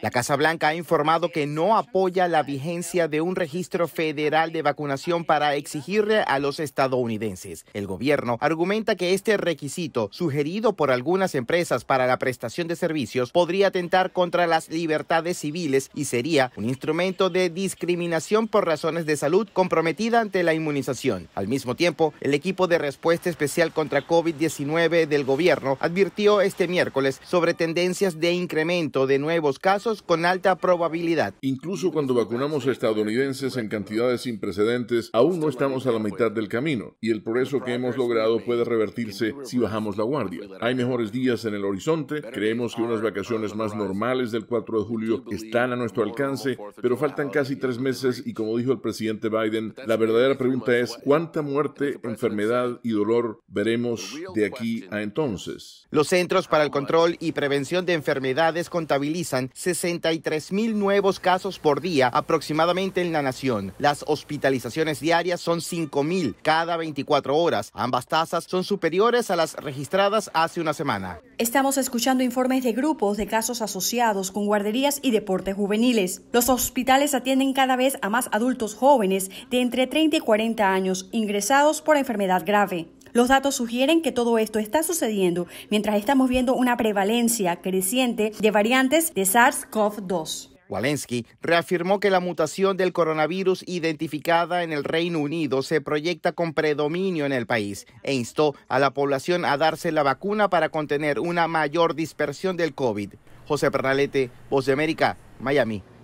La Casa Blanca ha informado que no apoya la vigencia de un registro federal de vacunación para exigirle a los estadounidenses. El gobierno argumenta que este requisito, sugerido por algunas empresas para la prestación de servicios, podría atentar contra las libertades civiles y sería un instrumento de discriminación por razones de salud comprometida ante la inmunización. Al mismo tiempo, el equipo de respuesta especial contra COVID-19 del gobierno advirtió este miércoles sobre tendencias de incremento de nuevos casos con alta probabilidad. Incluso cuando vacunamos a estadounidenses en cantidades sin precedentes, aún no estamos a la mitad del camino y el progreso que hemos logrado puede revertirse si bajamos la guardia. Hay mejores días en el horizonte, creemos que unas vacaciones más normales del 4 de julio están a nuestro alcance, pero faltan casi tres meses y como dijo el presidente Biden, la verdadera pregunta es cuánta muerte, enfermedad y dolor veremos de aquí a entonces. Los Centros para el Control y Prevención de Enfermedades contabilizan 63 mil nuevos casos por día aproximadamente en la nación. Las hospitalizaciones diarias son 5 mil cada 24 horas. Ambas tasas son superiores a las registradas hace una semana. Estamos escuchando informes de grupos de casos asociados con guarderías y deportes juveniles. Los hospitales atienden cada vez a más adultos jóvenes de entre 30 y 40 años ingresados por enfermedad grave. Los datos sugieren que todo esto está sucediendo mientras estamos viendo una prevalencia creciente de variantes de SARS-CoV-2. Walensky reafirmó que la mutación del coronavirus identificada en el Reino Unido se proyecta con predominio en el país e instó a la población a darse la vacuna para contener una mayor dispersión del COVID. José Pernalete, Voz de América, Miami.